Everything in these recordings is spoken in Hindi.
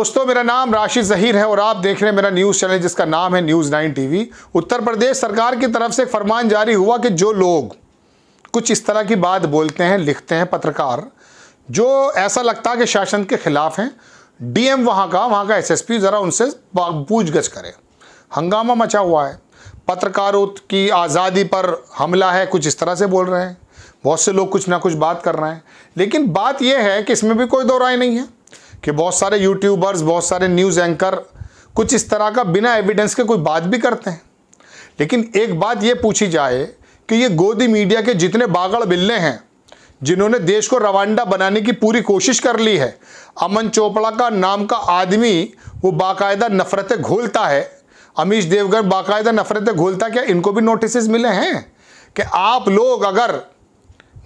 दोस्तों मेरा नाम राशिद जहीर है और आप देख रहे हैं मेरा न्यूज़ चैनल जिसका नाम है news nine TV Uttar Pradesh सरकार की तरफ से एक फरमान जारी हुआ कि जो लोग कुछ इस तरह की बात बोलते हैं लिखते हैं पत्रकार जो ऐसा लगता है कि शासन के खिलाफ हैं डीएम वहाँ का वहाँ का एसएसपी ज़रा उनसे पूछगछ करें हंगामा मचा हुआ है पत्रकारों की आज़ादी पर हमला है कुछ इस तरह से बोल रहे हैं बहुत से लोग कुछ ना कुछ बात कर रहे हैं लेकिन बात यह है कि इसमें भी कोई दो राय नहीं है कि बहुत सारे यूट्यूबर्स बहुत सारे न्यूज़ एंकर कुछ इस तरह का बिना एविडेंस के कोई बात भी करते हैं लेकिन एक बात ये पूछी जाए कि ये गोदी मीडिया के जितने बागड़ बिल्ले हैं जिन्होंने देश को रवांडा बनाने की पूरी कोशिश कर ली है अमन चोपड़ा का नाम का आदमी वो बाकायदा नफ़रतें घोलता है अमीश देवगन बाकायदा नफ़रतें घोलता क्या इनको भी नोटिस मिले हैं कि आप लोग अगर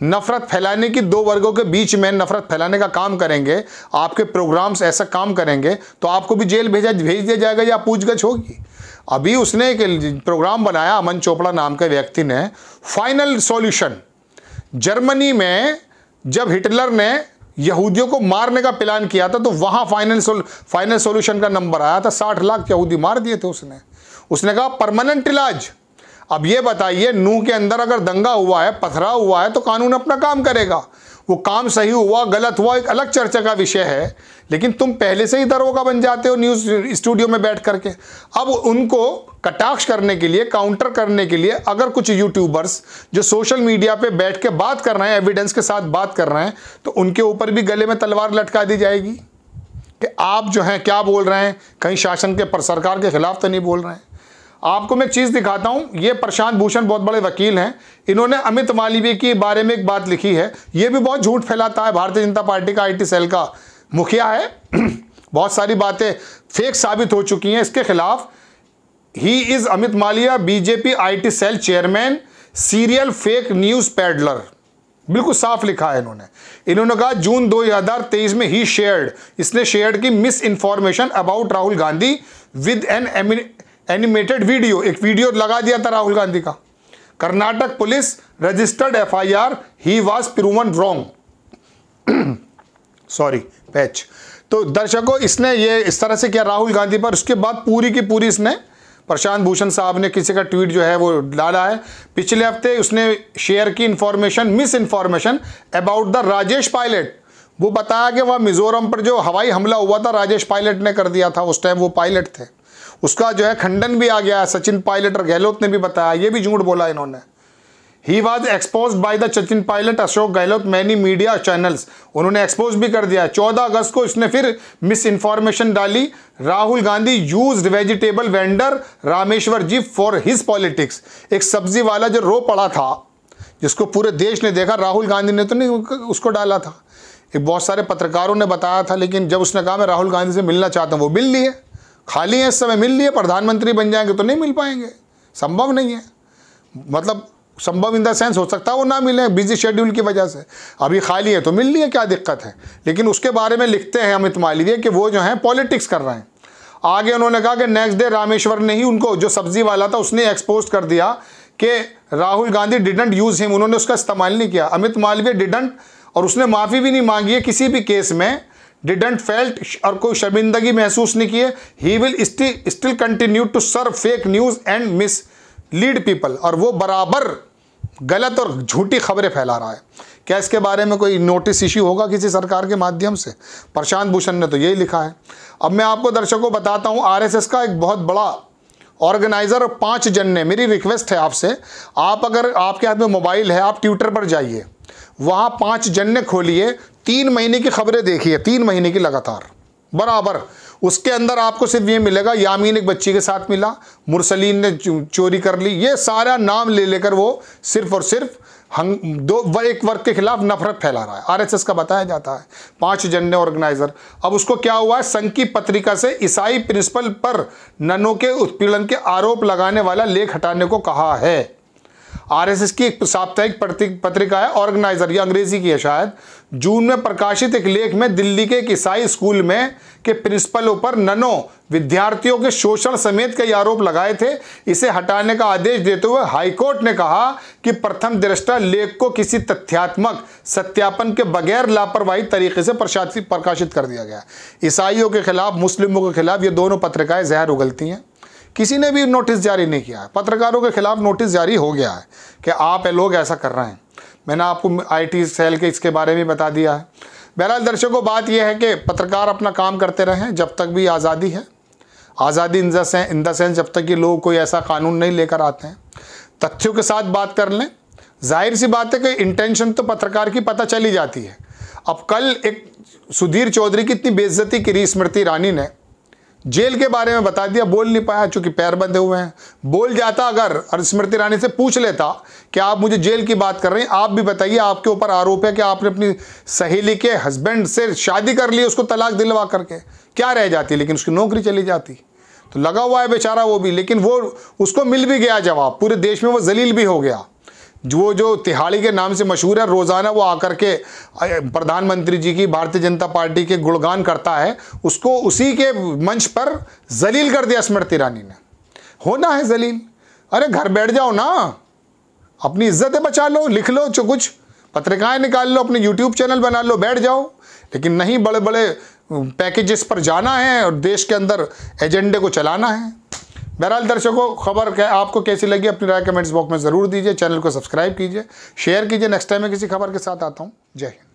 नफरत फैलाने की दो वर्गों के बीच में नफरत फैलाने का काम करेंगे आपके प्रोग्राम्स ऐसा काम करेंगे तो आपको भी जेल भेजा भेज दिया जाएगा या पूछगछ होगी अभी उसने एक प्रोग्राम बनाया अमन चोपड़ा नाम के व्यक्ति ने फाइनल सॉल्यूशन जर्मनी में जब हिटलर ने यहूदियों को मारने का प्लान किया था तो वहां फाइनल सोल फाइनल सोल्यूशन का नंबर आया था साठ लाख यहूदी मार दिए थे उसने उसने कहा परमानेंट इलाज अब ये बताइए नूह के अंदर अगर दंगा हुआ है पथरा हुआ है तो कानून अपना काम करेगा वो काम सही हुआ गलत हुआ एक अलग चर्चा का विषय है लेकिन तुम पहले से ही दरोगा बन जाते हो न्यूज़ स्टूडियो में बैठ करके अब उनको कटाक्ष करने के लिए काउंटर करने के लिए अगर कुछ यूट्यूबर्स जो सोशल मीडिया पे बैठ के बात कर रहे हैं एविडेंस के साथ बात कर रहे हैं तो उनके ऊपर भी गले में तलवार लटका दी जाएगी कि आप जो हैं क्या बोल रहे हैं कहीं शासन के पर सरकार के खिलाफ तो नहीं बोल रहे हैं आपको मैं एक चीज़ दिखाता हूँ ये प्रशांत भूषण बहुत बड़े वकील हैं इन्होंने अमित मालवीय के बारे में एक बात लिखी है ये भी बहुत झूठ फैलाता है भारतीय जनता पार्टी का आईटी सेल का मुखिया है बहुत सारी बातें फेक साबित हो चुकी हैं इसके खिलाफ he is Amit Malviya BJP IT cell chairman serial fake news peddler बिल्कुल साफ लिखा है इन्होंने इन्होंने कहा जून 2023 में ही शेयर्ड इसने शेयर्ड की misinformation about Rahul Gandhi with an एमिन एनिमेटेड वीडियो एक वीडियो लगा दिया था राहुल गांधी का Karnataka police registered FIR he was proven wrong sorry पैच तो दर्शकों इसने ये इस तरह से किया राहुल गांधी पर उसके बाद पूरी की पूरी इसने प्रशांत भूषण साहब ने किसी का ट्वीट जो है वो डाला है पिछले हफ्ते उसने शेयर की information misinformation about the Rajesh Pilot वो बताया कि वह मिजोरम पर जो हवाई हमला हुआ था राजेश पायलट ने कर दिया था उस टाइम वो पायलट थे उसका जो है खंडन भी आ गया है सचिन पायलट और गहलोत ने भी बताया ये भी झूठ बोला इन्होंने he was expose by the Sachin Pilot Ashok Gehlot many media channels उन्होंने एक्सपोज भी कर दिया चौदह अगस्त को इसने फिर मिस इन्फॉर्मेशन डाली Rahul Gandhi use vegetable vendor Rameshwar ji for his politics एक सब्जी वाला जो रो पड़ा था जिसको पूरे देश ने देखा राहुल गांधी ने तो नहीं उसको डाला था एक बहुत सारे पत्रकारों ने बताया था लेकिन जब उसने कहा मैं राहुल गांधी से मिलना चाहता हूँ वो मिल लिए खाली हैं इस समय मिल लिए प्रधानमंत्री बन जाएंगे तो नहीं मिल पाएंगे संभव नहीं है मतलब संभव इन द सेंस हो सकता है वो ना मिले बिजी शेड्यूल की वजह से अभी खाली है तो मिल लिए क्या दिक्कत है लेकिन उसके बारे में लिखते हैं अमित मालवीय कि वो जो हैं पॉलिटिक्स कर रहे हैं आगे उन्होंने कहा कि नेक्स्ट डे रामेश्वर ने ही उनको जो सब्जी वाला था उसने एक्सपोज कर दिया कि Rahul Gandhi didn't use him उन्होंने उसका इस्तेमाल नहीं किया अमित मालवीय डिडंट और उसने माफ़ी भी नहीं मांगी है किसी भी केस में डिडेंट फेल्ट और कोई शर्मिंदगी महसूस नहीं किए he will still continue to serve fake news and mislead people और वो बराबर गलत और झूठी खबरें फैला रहा है क्या इसके बारे में कोई नोटिस इश्यू होगा किसी सरकार के माध्यम से प्रशांत भूषण ने तो यही लिखा है अब मैं आपको दर्शकों बताता हूँ आरएसएस का एक बहुत बड़ा ऑर्गेनाइज़र और पाँच जन ने मेरी रिक्वेस्ट है आपसे आप अगर आपके हाथ में मोबाइल है आप ट्विटर पर जाइए वहाँ पाँच जन ने खोलिए तीन महीने की खबरें देखिए तीन महीने की लगातार बराबर उसके अंदर आपको सिर्फ ये मिलेगा यामीन एक बच्ची के साथ मिला मुरसलीन ने चोरी कर ली ये सारा नाम ले लेकर वो सिर्फ और सिर्फ हंग दो एक वर्ग के खिलाफ नफरत फैला रहा है आरएसएस का बताया जाता है पांच जन्य ऑर्गेनाइजर अब उसको क्या हुआ है संघ की पत्रिका से ईसाई प्रिंसिपल पर ननों के उत्पीड़न के आरोप लगाने वाला लेख हटाने को कहा है आरएसएस की एक साप्ताहिक पत्रिका है ऑर्गेनाइजर यह अंग्रेजी की है शायद जून में प्रकाशित एक लेख में दिल्ली के एक ईसाई स्कूल में के प्रिंसिपलों पर ननो विद्यार्थियों के शोषण समेत कई आरोप लगाए थे इसे हटाने का आदेश देते हुए हाईकोर्ट ने कहा कि प्रथम दृष्टा लेख को किसी तथ्यात्मक सत्यापन के बगैर लापरवाही तरीके से प्रकाशित कर दिया गया ईसाइयों के खिलाफ मुस्लिमों के खिलाफ ये दोनों पत्रिकाएं जहर उगलती हैं किसी ने भी नोटिस जारी नहीं किया है पत्रकारों के खिलाफ नोटिस जारी हो गया है कि आप लोग ऐसा कर रहे हैं मैंने आपको आईटी सेल के इसके बारे में बता दिया है बहरहाल दर्शकों बात यह है कि पत्रकार अपना काम करते रहें जब तक भी आज़ादी है आज़ादी इन दें इन देंस जब तक कि लोग कोई ऐसा कानून नहीं लेकर आते हैं तथ्यों के साथ बात कर लें जाहिर सी बात है कि इंटेंशन तो पत्रकार की पता चली जाती है अब कल एक सुधीर चौधरी की इतनी बेइज्जती रही स्मृति ईरानी ने जेल के बारे में बता दिया बोल नहीं पाया चूंकि पैर बंधे हुए हैं बोल जाता अगर और स्मृति ईरानी से पूछ लेता कि आप मुझे जेल की बात कर रहे हैं आप भी बताइए आपके ऊपर आरोप है कि आपने अपनी सहेली के हस्बैंड से शादी कर ली उसको तलाक दिलवा करके क्या रह जाती लेकिन उसकी नौकरी चली जाती तो लगा हुआ है बेचारा वो भी लेकिन वो उसको मिल भी गया जवाब पूरे देश में वो जलील भी हो गया वो जो तिहाड़ी के नाम से मशहूर है रोज़ाना वो आकर के प्रधानमंत्री जी की भारतीय जनता पार्टी के गुणगान करता है उसको उसी के मंच पर जलील कर दिया स्मृति ईरानी ने होना है जलील अरे घर बैठ जाओ ना अपनी इज्जतें बचा लो लिख लो जो कुछ पत्रिकाएं निकाल लो अपने यूट्यूब चैनल बना लो बैठ जाओ लेकिन नहीं बड़े बड़े पैकेजेस पर जाना है और देश के अंदर एजेंडे को चलाना है बहरहाल दर्शकों खबर क्या आपको कैसी लगी अपनी राय कमेंट्स बॉक्स में ज़रूर दीजिए चैनल को सब्सक्राइब कीजिए शेयर कीजिए नेक्स्ट टाइम मैं किसी खबर के साथ आता हूँ जय हिंद